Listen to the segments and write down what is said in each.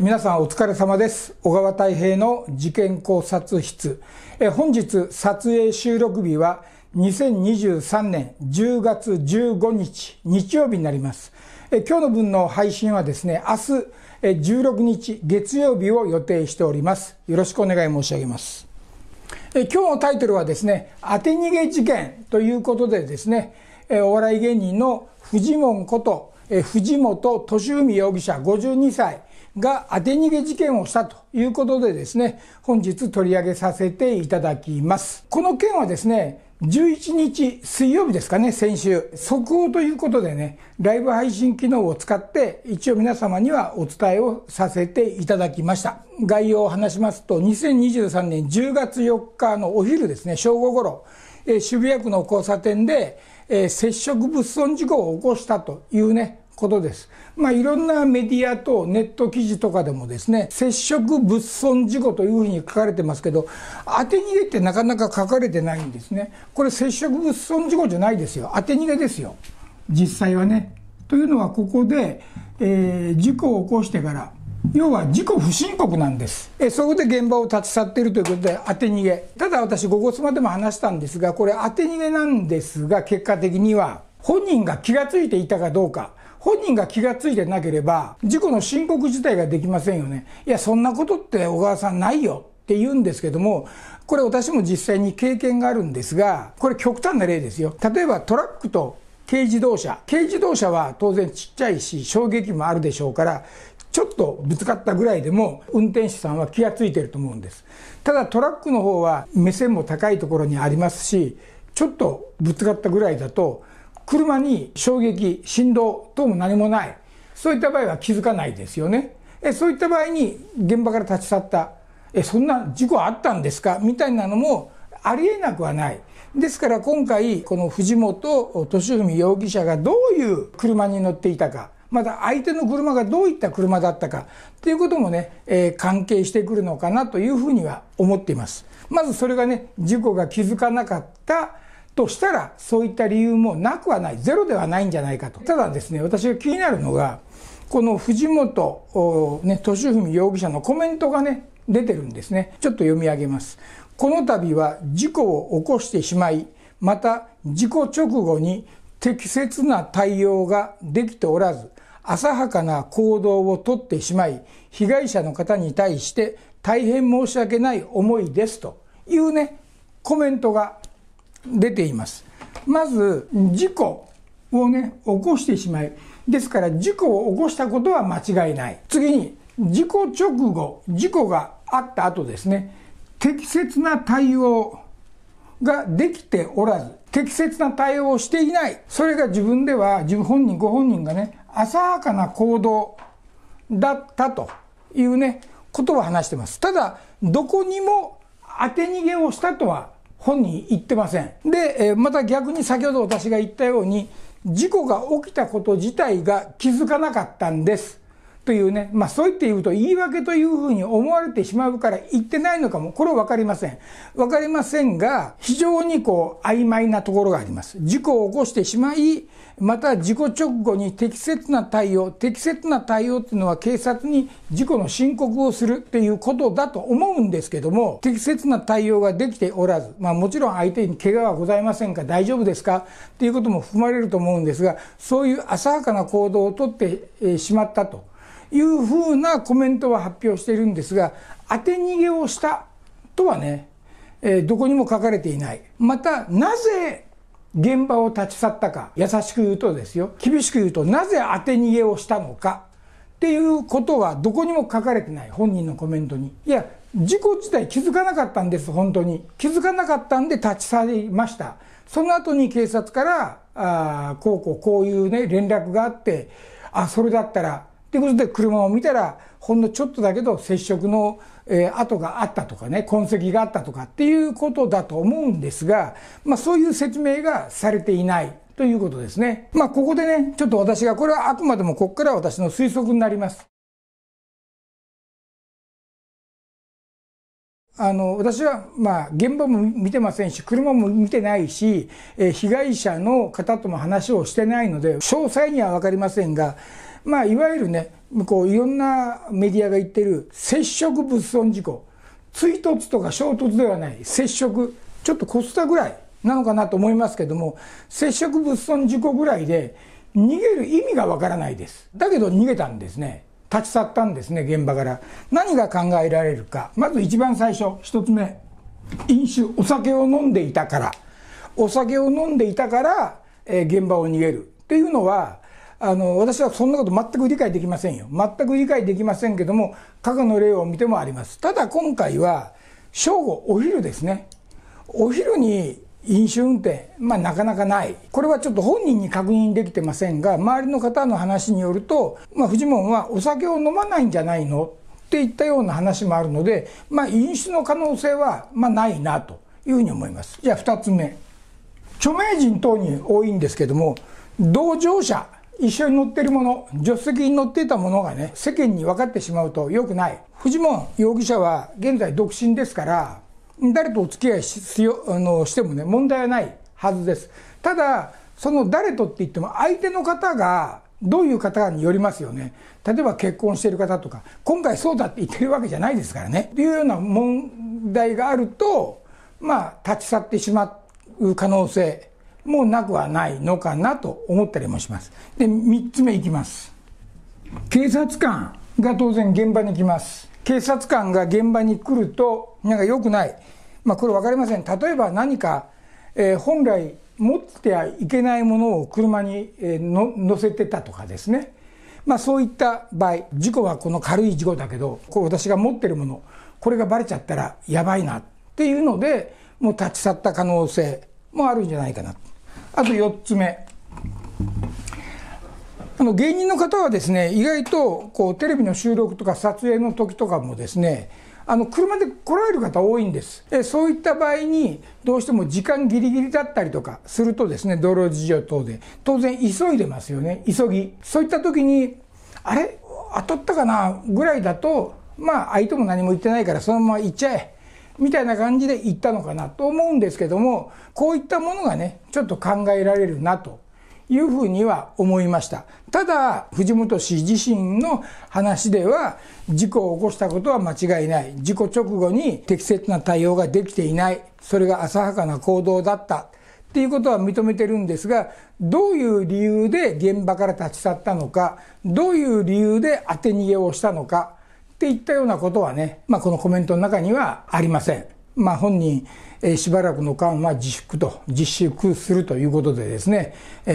皆さんお疲れ様です。小川太平の事件考察室。え本日撮影収録日は2023年10月15日日曜日になります。え今日の分の配信はですね、明日え16日月曜日を予定しております。よろしくお願い申し上げます。え今日のタイトルはですね、当て逃げ事件ということでですね、えお笑い芸人のフジモンこと、え藤本敏史容疑者52歳、が当て逃げ事件をしたということでですね、本日取り上げさせていただきます。この件はですね、11日水曜日ですかね、先週、速報ということでね、ライブ配信機能を使って、一応皆様にはお伝えをさせていただきました。概要を話しますと、2023年10月4日のお昼ですね、正午頃、えー、渋谷区の交差点で、えー、接触物損事故を起こしたというね、ことです。まあ、いろんなメディアとネット記事とかでもですね、接触物損事故というふうに書かれてますけど、当て逃げってなかなか書かれてないんですね。これ接触物損事故じゃないですよ。当て逃げですよ。実際はね。というのはここで、えー、事故を起こしてから、要は事故不申告なんです。えそこで現場を立ち去っているということで当て逃げ。ただ私、ごごつまでも話したんですが、これ当て逃げなんですが、結果的には、本人が気が付いていたかどうか。本人が気がついてなければ、事故の申告自体ができませんよね。いや、そんなことって小川さんないよって言うんですけども、これ私も実際に経験があるんですが、これ極端な例ですよ。例えばトラックと軽自動車。軽自動車は当然ちっちゃいし、衝撃もあるでしょうから、ちょっとぶつかったぐらいでも運転手さんは気がついてると思うんです。ただトラックの方は目線も高いところにありますし、ちょっとぶつかったぐらいだと、車に衝撃、振動等も何もない。そういった場合は気づかないですよね。えそういった場合に現場から立ち去った。え、そんな事故あったんですかみたいなのもありえなくはない。ですから今回、この藤本敏文容疑者がどういう車に乗っていたか、また相手の車がどういった車だったかということもね、えー、関係してくるのかなというふうには思っています。まずそれがね、事故が気づかなかったとしたら、そういった理由もなくはない、ゼロではないんじゃないかと。ただですね、私が気になるのが、この藤本、ね、敏文容疑者のコメントがね、出てるんですね。ちょっと読み上げます。この度は事故を起こしてしまい、また事故直後に適切な対応ができておらず、浅はかな行動をとってしまい、被害者の方に対して大変申し訳ない思いですというね、コメントが出ています。まず、事故をね、起こしてしまい、ですから事故を起こしたことは間違いない。次に、事故直後、事故があった後ですね、適切な対応ができておらず、適切な対応をしていない。それが自分では、自分本人、ご本人がね、浅はかな行動だったというね、ことを話してます。ただ、どこにも当て逃げをしたとは本人言ってません。で、えまた逆に先ほど私が言ったように、事故が起きたこと自体が気づかなかったんです。というね、まあ、そう言って言うと言い訳というふうに思われてしまうから言ってないのかも、これは分かりません。分かりませんが、非常にこう、曖昧なところがあります。事故を起こしてしまい、また事故直後に適切な対応、適切な対応っていうのは警察に事故の申告をするっていうことだと思うんですけども、適切な対応ができておらず、まあもちろん相手に怪我はございませんか、大丈夫ですかっていうことも含まれると思うんですが、そういう浅はかな行動をとってしまったと。いうふうなコメントは発表しているんですが当て逃げをしたとはね、えー、どこにも書かれていないまたなぜ現場を立ち去ったか優しく言うとですよ厳しく言うとなぜ当て逃げをしたのかっていうことはどこにも書かれてない本人のコメントにいや事故自体気づかなかったんです本当に気づかなかったんで立ち去りましたその後に警察からあこうこうこういうね連絡があってあそれだったらということで車を見たらほんのちょっとだけど接触の、えー、跡があったとかね痕跡があったとかっていうことだと思うんですが、まあ、そういう説明がされていないということですね。まあ、ここでねちょっと私がこれはあくまでもここから私の推測になります。あの私は、まあ、現場も見てませんし車も見てないし、えー、被害者の方とも話をしてないので詳細には分かりませんがまあ、いわゆるね、向こういろんなメディアが言ってる接触物損事故、追突とか衝突ではない、接触、ちょっとコスタぐらいなのかなと思いますけども、接触物損事故ぐらいで、逃げる意味がわからないです。だけど逃げたんですね。立ち去ったんですね、現場から。何が考えられるか。まず一番最初、一つ目。飲酒、お酒を飲んでいたから。お酒を飲んでいたから、えー、現場を逃げる。っていうのは、あの私はそんなこと全く理解できませんよ、全く理解できませんけども、過去の例を見てもあります、ただ今回は、正午、お昼ですね、お昼に飲酒運転、まあ、なかなかない、これはちょっと本人に確認できてませんが、周りの方の話によると、まあ、フジモンはお酒を飲まないんじゃないのっていったような話もあるので、まあ、飲酒の可能性は、まあ、ないなというふうに思います。じゃあ2つ目著名人等に多いんですけども同乗者一緒に乗ってるもの、助手席に乗っていたものがね、世間に分かってしまうと良くない。フジモン容疑者は現在独身ですから、誰とお付き合いしよあのしてもね、問題はないはずです。ただ、その誰とって言っても、相手の方がどういう方によりますよね。例えば結婚してる方とか、今回そうだって言ってるわけじゃないですからね。というような問題があると、まあ、立ち去ってしまう可能性。もうなくはないのかなと思ったりもします。で、3つ目いきます。警察官が当然現場に来ます。警察官が現場に来ると、なんか良くない。まあ、これ分かりません。例えば何か、えー、本来持ってはいけないものを車に、えのせてたとかですね。まあ、そういった場合、事故はこの軽い事故だけど、こう私が持ってるもの、これがバレちゃったらやばいなっていうので、もう立ち去った可能性もあるんじゃないかな。あと4つ目。あの芸人の方はですね、意外とこうテレビの収録とか撮影の時とかもですね、あの車で来られる方多いんですえそういった場合に、どうしても時間ギリギリだったりとかするとですね、道路事情等で、当然急いでますよね、急ぎ。そういった時に、あれ当たったかなぐらいだと、まあ相手も何も言ってないからそのまま行っちゃえみたいな感じで行ったのかなと思うんですけども、こういったものがね、ちょっと考えられるなというふうには思いました。ただ、藤本氏自身の話では、事故を起こしたことは間違いない。事故直後に適切な対応ができていない。それが浅はかな行動だった。っていうことは認めてるんですが、どういう理由で現場から立ち去ったのか、どういう理由で当て逃げをしたのか、っていったようなことはね、まあ、このコメントの中にはありません。まあ、本人、しばらくの間は自粛と、自粛するということでですね、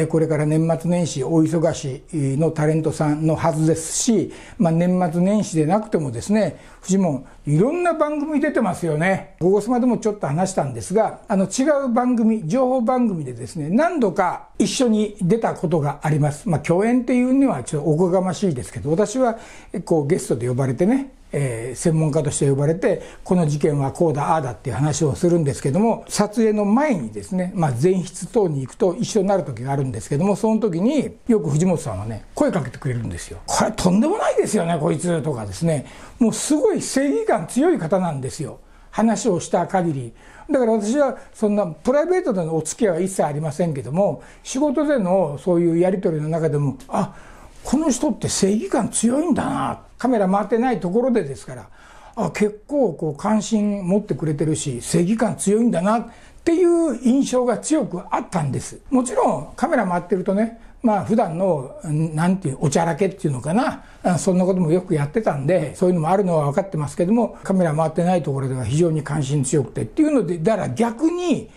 これから年末年始、大忙しのタレントさんのはずですし、まあ、年末年始でなくてもですね、フジモン、いろんな番組出てますよね。ゴゴスマでもちょっと話したんですが、あの違う番組、情報番組でですね、何度か一緒に出たことがあります。まあ、共演っていうにはちょっとおこがましいですけど、私はこうゲストで呼ばれてね、えー、専門家として呼ばれてこの事件はこうだああだっていう話をするんですけども撮影の前にですね、まあ、前室等に行くと一緒になる時があるんですけどもその時によく藤本さんはね声かけてくれるんですよ「これとんでもないですよねこいつ」とかですねもうすごい正義感強い方なんですよ話をした限りだから私はそんなプライベートでのお付き合いは一切ありませんけども仕事でのそういうやり取りの中でもあっこの人って正義感強いんだなカメラ回ってないところでですからあ結構こう関心持ってくれてるし正義感強いんだなっていう印象が強くあったんですもちろんカメラ回ってるとねまあ普段の何ていうおちゃらけっていうのかなそんなこともよくやってたんでそういうのもあるのは分かってますけどもカメラ回ってないところでは非常に関心強くてっていうのでだから逆に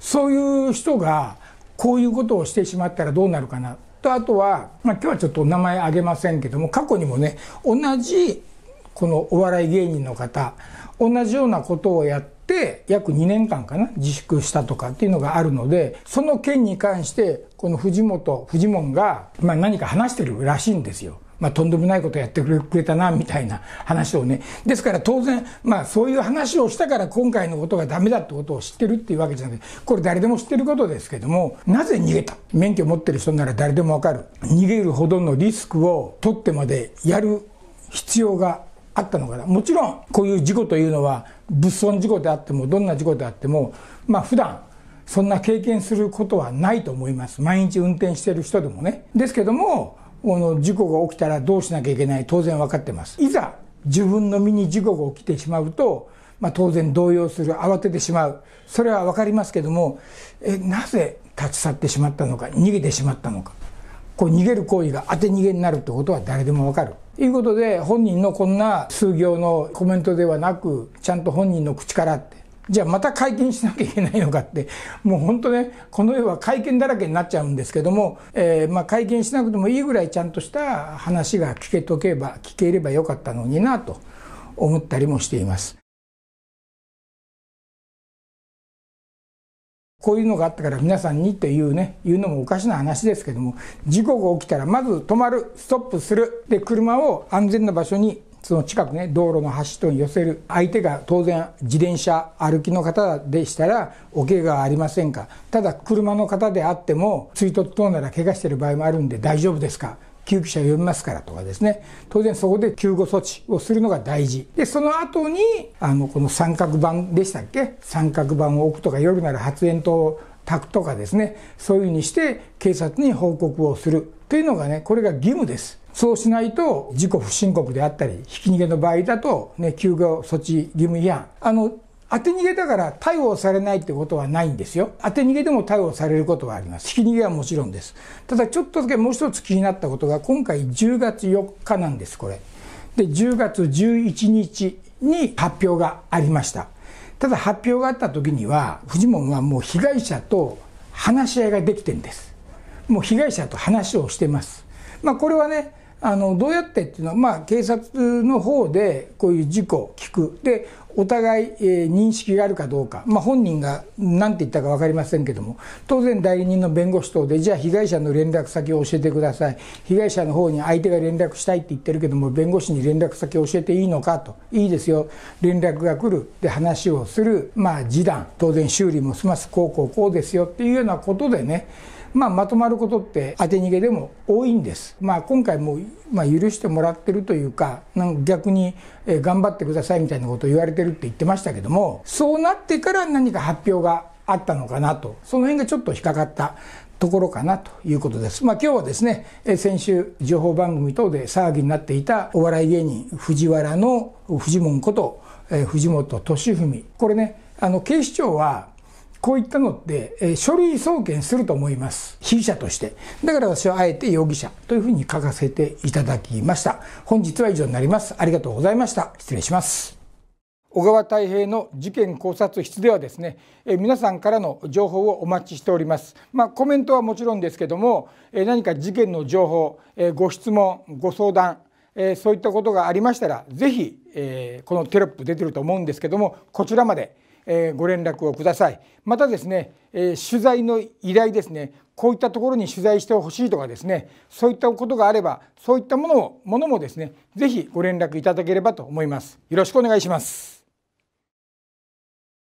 そういう人がこういうことをしてしまったらどうなるかなとあとは、まあ、今日はちょっと名前挙げませんけども過去にもね同じこのお笑い芸人の方同じようなことをやって約2年間かな自粛したとかっていうのがあるのでその件に関してこの藤本フジモンが、まあ、何か話してるらしいんですよ。まあ、とんでもないことやってくれたな、みたいな話をね。ですから当然、まあ、そういう話をしたから今回のことがダメだってことを知ってるっていうわけじゃなくて、これ誰でも知ってることですけども、なぜ逃げた免許持ってる人なら誰でもわかる。逃げるほどのリスクを取ってまでやる必要があったのかな。もちろん、こういう事故というのは、物損事故であっても、どんな事故であっても、まあ、普段、そんな経験することはないと思います。毎日運転してる人でもね。ですけども、の事故が起きたらどうしなきゃいけない当然分かってますいざ自分の身に事故が起きてしまうと、まあ、当然動揺する慌ててしまうそれは分かりますけどもえなぜ立ち去ってしまったのか逃げてしまったのかこう逃げる行為が当て逃げになるってことは誰でも分かるということで本人のこんな数行のコメントではなくちゃんと本人の口からってじゃあまた会見しなきゃいけないのかって、もう本当ね、この世は会見だらけになっちゃうんですけども、えー、まあ会見しなくてもいいぐらいちゃんとした話が聞けとけば、聞ければよかったのになと思ったりもしています。こういうのがあったから皆さんにというね、言うのもおかしな話ですけども、事故が起きたらまず止まる、ストップする。で、車を安全な場所にその近くね道路の端とに寄せる相手が当然自転車歩きの方でしたらおけがはありませんかただ車の方であっても追突等なら怪我している場合もあるんで大丈夫ですか救急車呼びますからとかですね当然そこで救護措置をするのが大事でその後にあのこの三角板でしたっけ三角板を置くとか夜なら発煙筒を炊くとかですねそういうふうにして警察に報告をするというのがねこれが義務ですそうしないと、自己不申告であったり、ひき逃げの場合だと、ね、休業措置義務違反。あの、当て逃げだから逮捕されないってことはないんですよ。当て逃げでも逮捕されることはあります。ひき逃げはもちろんです。ただちょっとだけもう一つ気になったことが、今回10月4日なんです、これ。で、10月11日に発表がありました。ただ発表があった時には、フジモンはもう被害者と話し合いができてんです。もう被害者と話をしてます。まあこれはね、あのどうやってっていうのは、まあ、警察の方でこういう事故を聞くでお互い、えー、認識があるかどうか、まあ、本人がなんて言ったか分かりませんけども当然代理人の弁護士等でじゃあ被害者の連絡先を教えてください被害者の方に相手が連絡したいって言ってるけども弁護士に連絡先を教えていいのかといいですよ連絡が来るで話をするまあ示談当然修理も済ますこうこうこうですよっていうようなことでねまあ、まとまることって当て逃げでも多いんです、まあ、今回も、まあ、許してもらってるというかなん逆に、え頑張ってくださいみたいなことを言われてるって言ってましたけどもそうなってから何か発表があったのかなとその辺がちょっと引っかかったところかなということです。まあ今日はですね、先週情報番組等で騒ぎになっていたお笑い芸人藤原の藤門こと藤本敏文。これね、あの警視庁はこういったのって、えー、書類送検すると思います。被疑者として。だから私はあえて容疑者というふうに書かせていただきました。本日は以上になります。ありがとうございました。失礼します。小川太平の事件考察室ではですね、え皆さんからの情報をお待ちしております。まあ、コメントはもちろんですけども、え何か事件の情報、えご質問、ご相談、えそういったことがありましたら、是非えこのテロップ出てると思うんですけども、こちらまで。えー、ご連絡をくださいまたですね、えー、取材の依頼ですねこういったところに取材してほしいとかですねそういったことがあればそういったものをものもですね是非ご連絡いただければと思いますよろしくお願いします